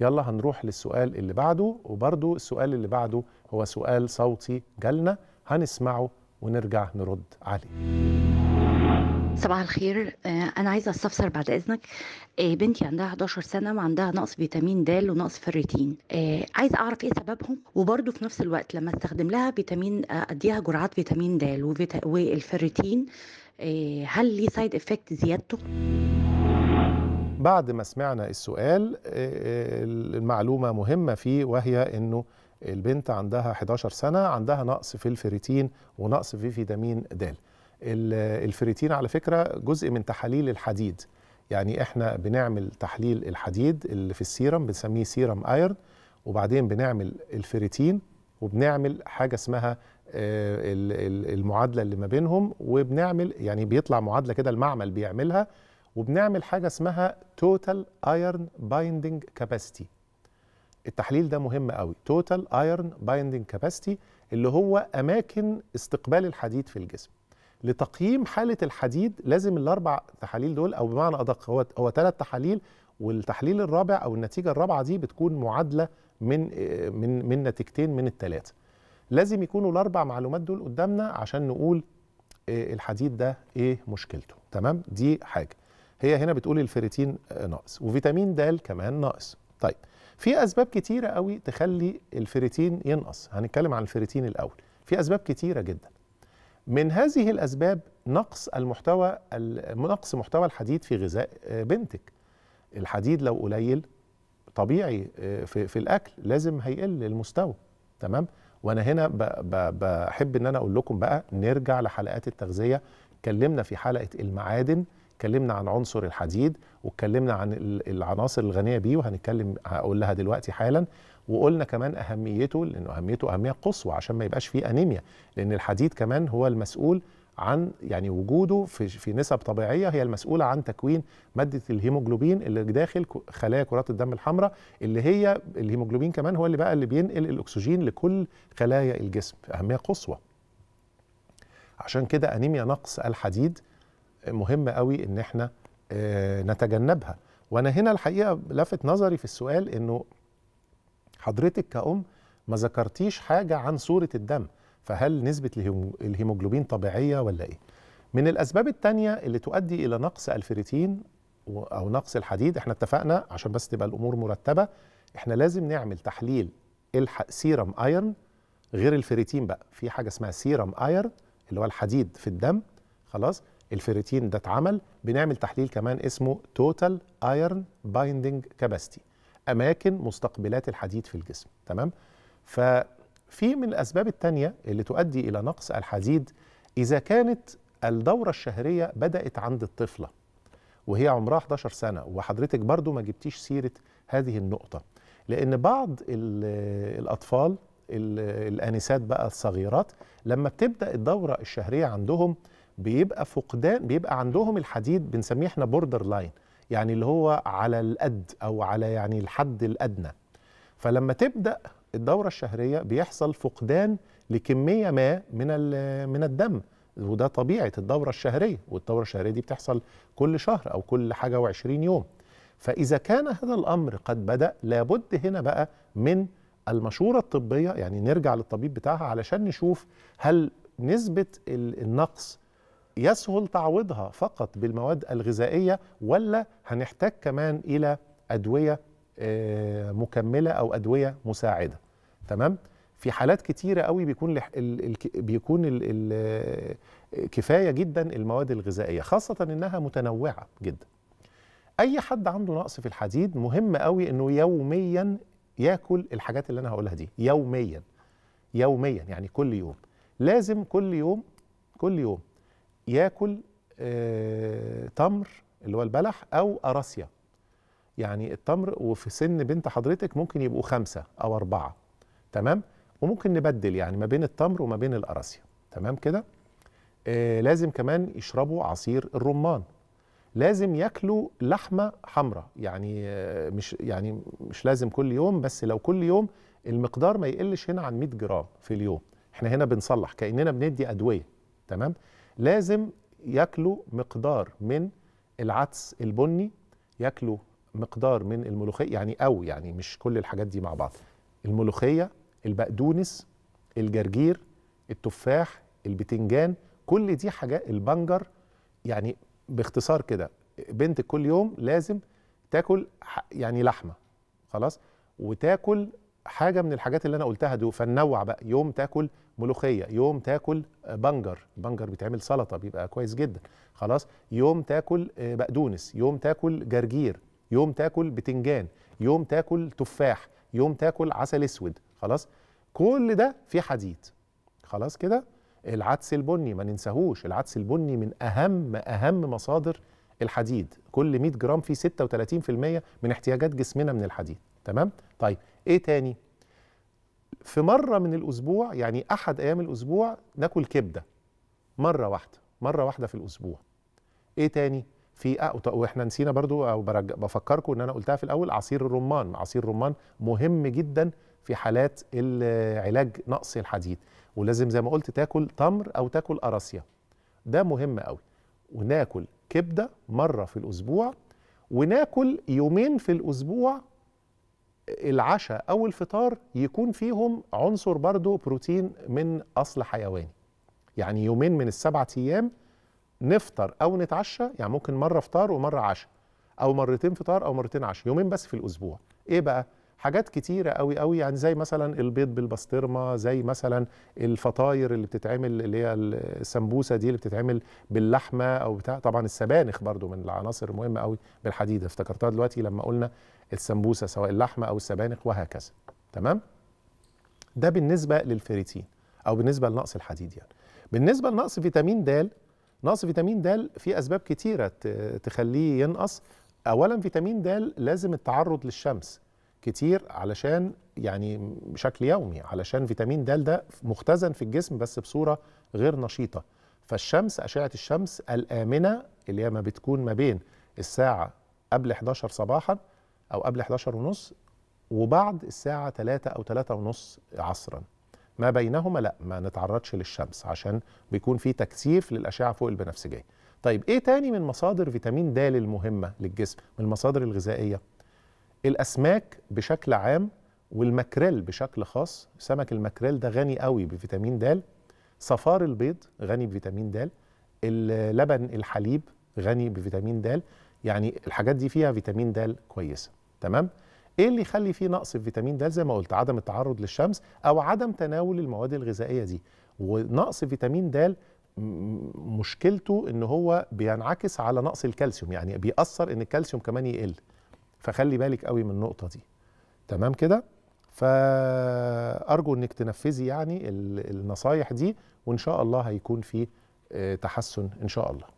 يلا هنروح للسؤال اللي بعده وبرده السؤال اللي بعده هو سؤال صوتي جالنا هنسمعه ونرجع نرد عليه صباح الخير آه، انا عايزه استفسر بعد اذنك آه، بنتي عندها 11 سنه وعندها نقص فيتامين د ونقص فيريتين آه، عايزه اعرف ايه سببهم وبرده في نفس الوقت لما استخدم لها فيتامين اديها جرعات فيتامين د والفيريتين هل ليه سايد افكت زيادته بعد ما سمعنا السؤال آه، آه، المعلومة مهمة فيه وهي أنه البنت عندها 11 سنة عندها نقص في الفريتين ونقص في فيتامين د الفريتين على فكرة جزء من تحاليل الحديد يعني احنا بنعمل تحليل الحديد اللي في السيرم بنسميه سيرم ايرن وبعدين بنعمل الفريتين وبنعمل حاجه اسمها آه، المعادله اللي ما بينهم وبنعمل يعني بيطلع معادله كده المعمل بيعملها وبنعمل حاجه اسمها توتال ايرن Binding Capacity التحليل ده مهم قوي توتال ايرن Binding Capacity اللي هو اماكن استقبال الحديد في الجسم لتقييم حاله الحديد لازم الاربع تحاليل دول او بمعنى ادق هو هو ثلاث تحاليل والتحليل الرابع او النتيجه الرابعه دي بتكون معادله من من من نتيجتين من الثلاثه لازم يكونوا الاربع معلومات دول قدامنا عشان نقول آه، الحديد ده ايه مشكلته تمام دي حاجه هي هنا بتقول الفيريتين آه، ناقص وفيتامين د كمان ناقص طيب في اسباب كتيره قوي تخلي الفيريتين ينقص هنتكلم عن الفيريتين الاول في اسباب كتيره جدا من هذه الاسباب نقص المحتوى نقص محتوى الحديد في غذاء آه، بنتك الحديد لو قليل طبيعي آه، في, في الاكل لازم هيقل المستوى تمام وانا هنا بحب ان انا اقول لكم بقى نرجع لحلقات التغذيه اتكلمنا في حلقه المعادن اتكلمنا عن عنصر الحديد واتكلمنا عن العناصر الغنيه بيه وهنتكلم هقول لها دلوقتي حالا وقلنا كمان اهميته لانه اهميته اهميه قصوى عشان ما يبقاش فيه انيميا لان الحديد كمان هو المسؤول عن يعني وجوده في في نسب طبيعيه هي المسؤوله عن تكوين ماده الهيموجلوبين اللي داخل خلايا كرات الدم الحمراء اللي هي الهيموجلوبين كمان هو اللي بقى اللي بينقل الاكسجين لكل خلايا الجسم اهميه قصوى عشان كده انيميا نقص الحديد مهم قوي ان احنا آه، نتجنبها وانا هنا الحقيقه لفت نظري في السؤال انه حضرتك كأم ما ذكرتيش حاجه عن صوره الدم فهل نسبه الهيموجلوبين طبيعيه ولا ايه من الاسباب الثانيه اللي تؤدي الى نقص الفيريتين او نقص الحديد احنا اتفقنا عشان بس تبقى الامور مرتبه احنا لازم نعمل تحليل الحق سيرم ايرن غير الفيريتين بقى في حاجه اسمها سيرم ايرن اللي هو الحديد في الدم خلاص الفيريتين ده اتعمل بنعمل تحليل كمان اسمه توتال ايرن بايندنج كاباسيتي اماكن مستقبلات الحديد في الجسم تمام ففي من الاسباب الثانيه اللي تؤدي الى نقص الحديد اذا كانت الدوره الشهريه بدات عند الطفله وهي عمرها 11 سنه وحضرتك برضو ما جبتيش سيره هذه النقطه لان بعض الاطفال الانسات بقى الصغيرات لما بتبدا الدوره الشهريه عندهم بيبقى فقدان بيبقى عندهم الحديد بنسميه احنا بوردر لاين يعني اللي هو على الأد أو على يعني الحد الأدنى فلما تبدأ الدورة الشهرية بيحصل فقدان لكمية ما من من الدم وده طبيعة الدورة الشهرية والدورة الشهرية دي بتحصل كل شهر أو كل حاجة وعشرين يوم فإذا كان هذا الأمر قد بدأ لابد هنا بقى من المشورة الطبية يعني نرجع للطبيب بتاعها علشان نشوف هل نسبة النقص يسهل تعويضها فقط بالمواد الغذائيه ولا هنحتاج كمان الى ادويه آه، مكمله او ادويه مساعده تمام في حالات كتيره قوي بيكون ال ال بيكون ال ال آه، كفايه جدا المواد الغذائيه خاصه انها متنوعه جدا اي حد عنده نقص في الحديد مهم قوي انه يوميا ياكل الحاجات اللي انا هقولها دي يوميا يوميا يعني كل يوم لازم كل يوم كل يوم ياكل آه، تمر اللي هو البلح او اراسيا يعني التمر وفي سن بنت حضرتك ممكن يبقوا خمسة أو أربعة تمام وممكن نبدل يعني ما بين التمر وما بين الأراسيا تمام كده آه لازم كمان يشربوا عصير الرمان لازم ياكلوا لحمة حمراء يعني آه مش يعني مش لازم كل يوم بس لو كل يوم المقدار ما يقلش هنا عن 100 جرام في اليوم احنا هنا بنصلح كأننا بندي أدوية تمام لازم ياكلوا مقدار من العدس البني ياكلوا مقدار من الملوخيه يعني او يعني مش كل الحاجات دي مع بعض الملوخيه البقدونس الجرجير التفاح البتنجان كل دي حاجات البنجر يعني باختصار كده بنتك كل يوم لازم تاكل يعني لحمه خلاص وتاكل حاجه من الحاجات اللي انا قلتها دي فنوع بقى يوم تاكل ملوخيه يوم تاكل بنجر بنجر بيتعمل سلطه بيبقى كويس جدا خلاص يوم تاكل آه، بقدونس يوم تاكل جرجير يوم تاكل بتنجان يوم تاكل تفاح يوم تاكل عسل اسود خلاص كل ده في حديد خلاص كده العدس البني ما ننساهوش العدس البني من اهم اهم مصادر الحديد كل 100 جرام فيه 36% من احتياجات جسمنا من الحديد تمام طيب ايه تاني في مره من الاسبوع يعني احد ايام الاسبوع ناكل كبده مره واحده مره واحده في الاسبوع ايه تاني في أه واحنا نسينا برضو او بفكركم ان انا قلتها في الاول عصير الرمان عصير الرمان مهم جدا في حالات علاج نقص الحديد ولازم زي ما قلت تاكل تمر او تاكل اراسيا ده مهم قوي وناكل كبده مره في الاسبوع وناكل يومين في الاسبوع العشاء او الفطار يكون فيهم عنصر برضو بروتين من اصل حيواني يعني يومين من السبعة ايام نفطر او نتعشى يعني ممكن مره فطار ومره عشاء او مرتين فطار او مرتين عشاء يومين بس في الاسبوع ايه بقى حاجات كتيرة قوي قوي يعني زي مثلا البيض بالبسطرمة زي مثلا الفطاير اللي بتتعمل اللي هي السمبوسة دي اللي بتتعمل باللحمة أو بتاع طبعا السبانخ برضو من العناصر المهمة قوي بالحديد افتكرتها دلوقتي لما قلنا السمبوسه سواء اللحمه او السبانخ وهكذا تمام ده بالنسبه للفيريتين او بالنسبه لنقص الحديد يعني بالنسبه لنقص فيتامين د نقص فيتامين د في اسباب كتيره تخليه ينقص اولا فيتامين د لازم التعرض للشمس كتير علشان يعني بشكل يومي علشان فيتامين د ده مختزن في الجسم بس بصوره غير نشيطه فالشمس اشعه الشمس الامنه اللي هي ما بتكون ما بين الساعه قبل 11 صباحا او قبل 11 ونص وبعد الساعه 3 او 3 ونص عصرا ما بينهما لا ما نتعرضش للشمس عشان بيكون في تكثيف للاشعه فوق البنفسجيه طيب ايه تاني من مصادر فيتامين د المهمه للجسم من المصادر الغذائيه الاسماك بشكل عام والمكريل بشكل خاص سمك المكريل ده غني قوي بفيتامين د صفار البيض غني بفيتامين د اللبن الحليب غني بفيتامين د يعني الحاجات دي فيها فيتامين د كويسه تمام ايه اللي يخلي فيه نقص في فيتامين د زي ما قلت عدم التعرض للشمس او عدم تناول المواد الغذائيه دي ونقص فيتامين د مشكلته ان هو بينعكس على نقص الكالسيوم يعني بيأثر ان الكالسيوم كمان يقل فخلي بالك قوي من النقطه دي تمام كده فارجو انك تنفذي يعني النصايح دي وان شاء الله هيكون في آه، تحسن ان شاء الله